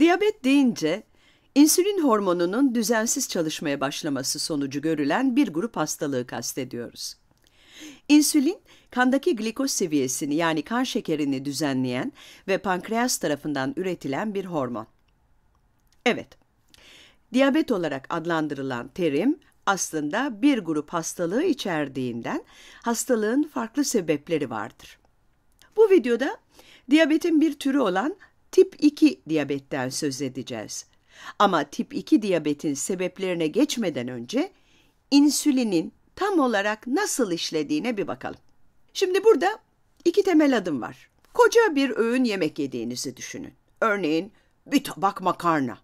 Diyabet deyince insülin hormonunun düzensiz çalışmaya başlaması sonucu görülen bir grup hastalığı kastediyoruz. İnsülin, kandaki glikoz seviyesini yani kan şekerini düzenleyen ve pankreas tarafından üretilen bir hormon. Evet, diyabet olarak adlandırılan terim aslında bir grup hastalığı içerdiğinden hastalığın farklı sebepleri vardır. Bu videoda diyabetin bir türü olan tip 2 diyabetten söz edeceğiz. Ama tip 2 diyabetin sebeplerine geçmeden önce insülinin tam olarak nasıl işlediğine bir bakalım. Şimdi burada iki temel adım var. Koca bir öğün yemek yediğinizi düşünün. Örneğin bir tabak makarna.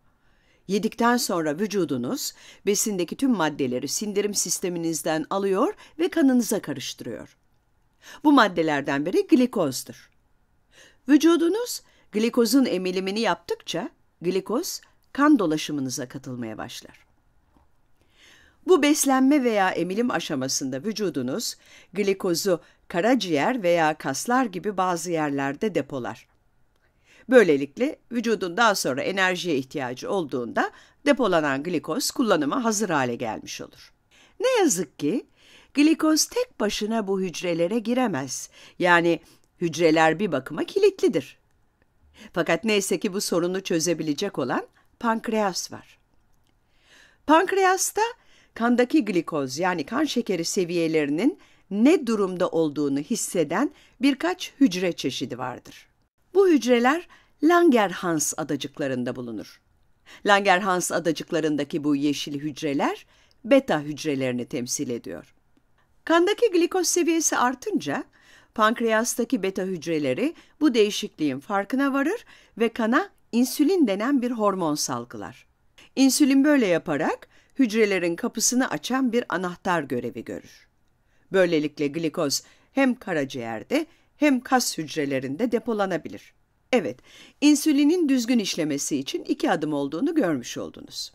Yedikten sonra vücudunuz besindeki tüm maddeleri sindirim sisteminizden alıyor ve kanınıza karıştırıyor. Bu maddelerden biri glikozdur. Vücudunuz glikozun emilimini yaptıkça glikoz kan dolaşımınıza katılmaya başlar. Bu beslenme veya emilim aşamasında vücudunuz glikozu karaciğer veya kaslar gibi bazı yerlerde depolar. Böylelikle vücudun daha sonra enerjiye ihtiyacı olduğunda depolanan glikoz kullanıma hazır hale gelmiş olur. Ne yazık ki glikoz tek başına bu hücrelere giremez. Yani hücreler bir bakıma kilitlidir. Fakat neyse ki bu sorunu çözebilecek olan pankreas var. Pankreasta kandaki glikoz yani kan şekeri seviyelerinin ne durumda olduğunu hisseden birkaç hücre çeşidi vardır. Bu hücreler Langerhans adacıklarında bulunur. Langerhans adacıklarındaki bu yeşil hücreler beta hücrelerini temsil ediyor. Kandaki glikoz seviyesi artınca Pankreastaki beta hücreleri bu değişikliğin farkına varır ve kana insülin denen bir hormon salgılar. İnsülin böyle yaparak hücrelerin kapısını açan bir anahtar görevi görür. Böylelikle glikoz hem karaciğerde hem kas hücrelerinde depolanabilir. Evet, insülinin düzgün işlemesi için iki adım olduğunu görmüş oldunuz.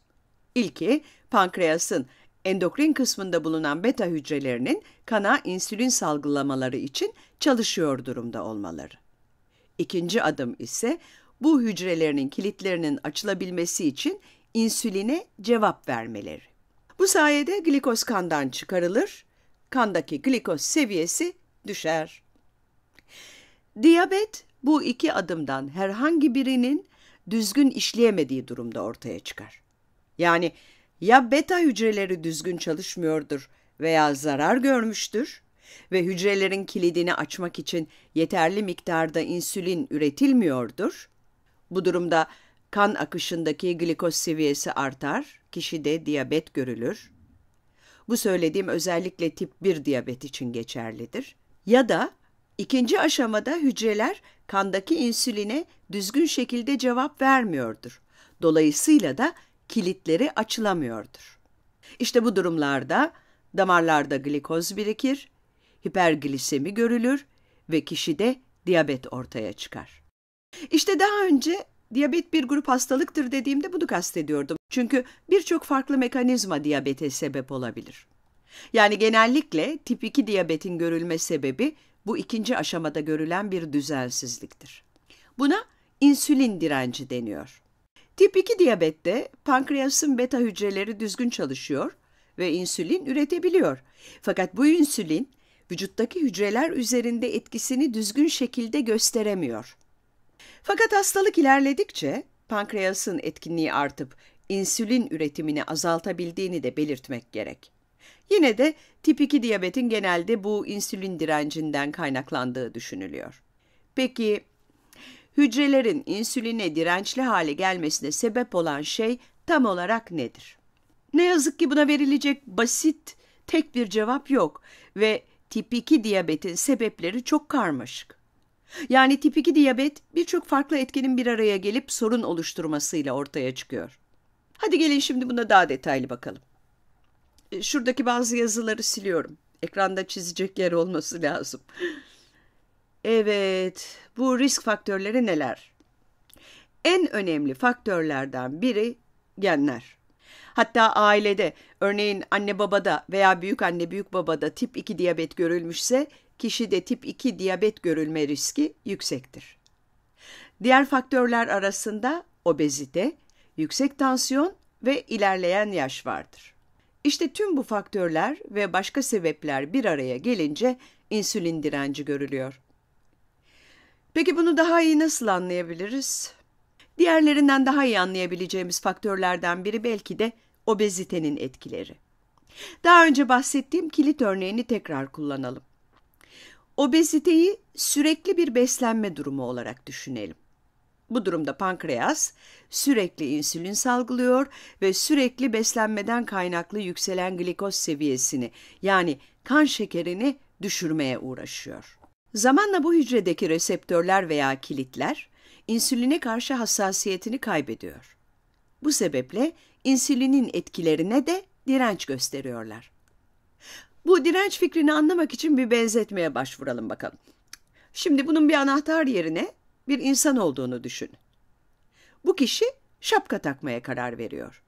İlki, pankreasın endokrin kısmında bulunan beta hücrelerinin kana insülin salgılamaları için çalışıyor durumda olmaları. İkinci adım ise bu hücrelerinin kilitlerinin açılabilmesi için insüline cevap vermeleri. Bu sayede glikoz kandan çıkarılır, kandaki glikoz seviyesi düşer. Diyabet bu iki adımdan herhangi birinin düzgün işleyemediği durumda ortaya çıkar. Yani ya beta hücreleri düzgün çalışmıyordur veya zarar görmüştür ve hücrelerin kilidini açmak için yeterli miktarda insülin üretilmiyordur. Bu durumda kan akışındaki glikoz seviyesi artar, kişide diyabet görülür. Bu söylediğim özellikle tip 1 diyabet için geçerlidir. Ya da ikinci aşamada hücreler kandaki insüline düzgün şekilde cevap vermiyordur. Dolayısıyla da kilitleri açılamıyordur. İşte bu durumlarda damarlarda glikoz birikir, hiperglisemi görülür ve kişide diyabet ortaya çıkar. İşte daha önce diyabet bir grup hastalıktır dediğimde bunu kastediyordum. Çünkü birçok farklı mekanizma diyabete sebep olabilir. Yani genellikle tip 2 diyabetin görülme sebebi bu ikinci aşamada görülen bir düzensizliktir. Buna insülin direnci deniyor. Tip 2 diyabette pankreasın beta hücreleri düzgün çalışıyor ve insülin üretebiliyor. Fakat bu insülin vücuttaki hücreler üzerinde etkisini düzgün şekilde gösteremiyor. Fakat hastalık ilerledikçe pankreasın etkinliği artıp insülin üretimini azaltabildiğini de belirtmek gerek. Yine de tip 2 diyabetin genelde bu insülin direncinden kaynaklandığı düşünülüyor. Peki Hücrelerin insüline dirençli hale gelmesine sebep olan şey tam olarak nedir? Ne yazık ki buna verilecek basit tek bir cevap yok ve tip 2 diyabetin sebepleri çok karmaşık. Yani tip 2 diyabet birçok farklı etkenin bir araya gelip sorun oluşturmasıyla ortaya çıkıyor. Hadi gelin şimdi buna daha detaylı bakalım. Şuradaki bazı yazıları siliyorum. Ekranda çizecek yer olması lazım. Evet, bu risk faktörleri neler? En önemli faktörlerden biri genler. Hatta ailede, örneğin anne babada veya büyük anne büyük babada tip 2 diyabet görülmüşse, kişide tip 2 diyabet görülme riski yüksektir. Diğer faktörler arasında obezite, yüksek tansiyon ve ilerleyen yaş vardır. İşte tüm bu faktörler ve başka sebepler bir araya gelince insülin direnci görülüyor. Peki bunu daha iyi nasıl anlayabiliriz? Diğerlerinden daha iyi anlayabileceğimiz faktörlerden biri belki de obezitenin etkileri. Daha önce bahsettiğim kilit örneğini tekrar kullanalım. Obeziteyi sürekli bir beslenme durumu olarak düşünelim. Bu durumda pankreas sürekli insülin salgılıyor ve sürekli beslenmeden kaynaklı yükselen glikoz seviyesini yani kan şekerini düşürmeye uğraşıyor. Zamanla bu hücredeki reseptörler veya kilitler insüline karşı hassasiyetini kaybediyor. Bu sebeple insülinin etkilerine de direnç gösteriyorlar. Bu direnç fikrini anlamak için bir benzetmeye başvuralım bakalım. Şimdi bunun bir anahtar yerine bir insan olduğunu düşün. Bu kişi şapka takmaya karar veriyor.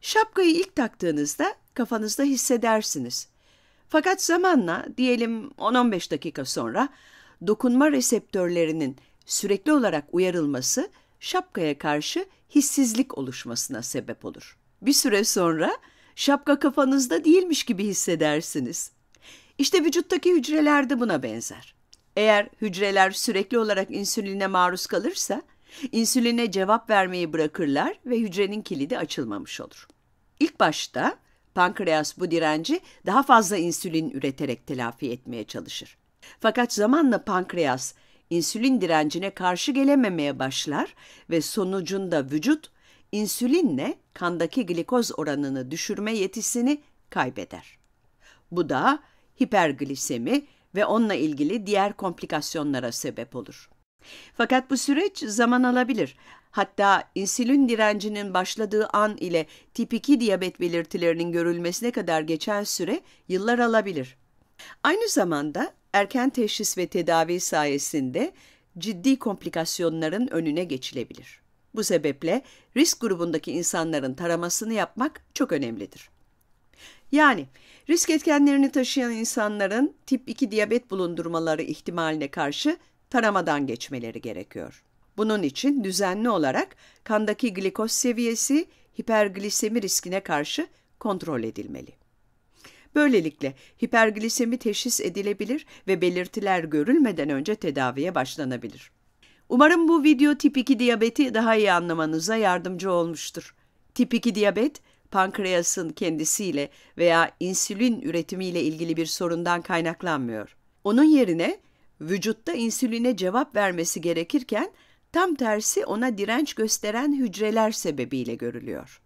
Şapkayı ilk taktığınızda kafanızda hissedersiniz. Fakat zamanla diyelim 10-15 dakika sonra dokunma reseptörlerinin sürekli olarak uyarılması şapkaya karşı hissizlik oluşmasına sebep olur. Bir süre sonra şapka kafanızda değilmiş gibi hissedersiniz. İşte vücuttaki hücreler de buna benzer. Eğer hücreler sürekli olarak insüline maruz kalırsa, insüline cevap vermeyi bırakırlar ve hücrenin kilidi açılmamış olur. İlk başta Pankreas bu direnci daha fazla insülin üreterek telafi etmeye çalışır. Fakat zamanla pankreas insülin direncine karşı gelememeye başlar ve sonucunda vücut insülinle kandaki glikoz oranını düşürme yetisini kaybeder. Bu da hiperglisemi ve onunla ilgili diğer komplikasyonlara sebep olur. Fakat bu süreç zaman alabilir hatta insülin direncinin başladığı an ile tip 2 diyabet belirtilerinin görülmesine kadar geçen süre yıllar alabilir. Aynı zamanda erken teşhis ve tedavi sayesinde ciddi komplikasyonların önüne geçilebilir. Bu sebeple risk grubundaki insanların taramasını yapmak çok önemlidir. Yani risk etkenlerini taşıyan insanların tip 2 diyabet bulundurmaları ihtimaline karşı taramadan geçmeleri gerekiyor. Bunun için düzenli olarak kandaki glikoz seviyesi hiperglisemi riskine karşı kontrol edilmeli. Böylelikle hiperglisemi teşhis edilebilir ve belirtiler görülmeden önce tedaviye başlanabilir. Umarım bu video tip 2 diyabeti daha iyi anlamanıza yardımcı olmuştur. Tip 2 diyabet, pankreasın kendisiyle veya insülin üretimiyle ilgili bir sorundan kaynaklanmıyor. Onun yerine vücutta insüline cevap vermesi gerekirken Tam tersi ona direnç gösteren hücreler sebebiyle görülüyor.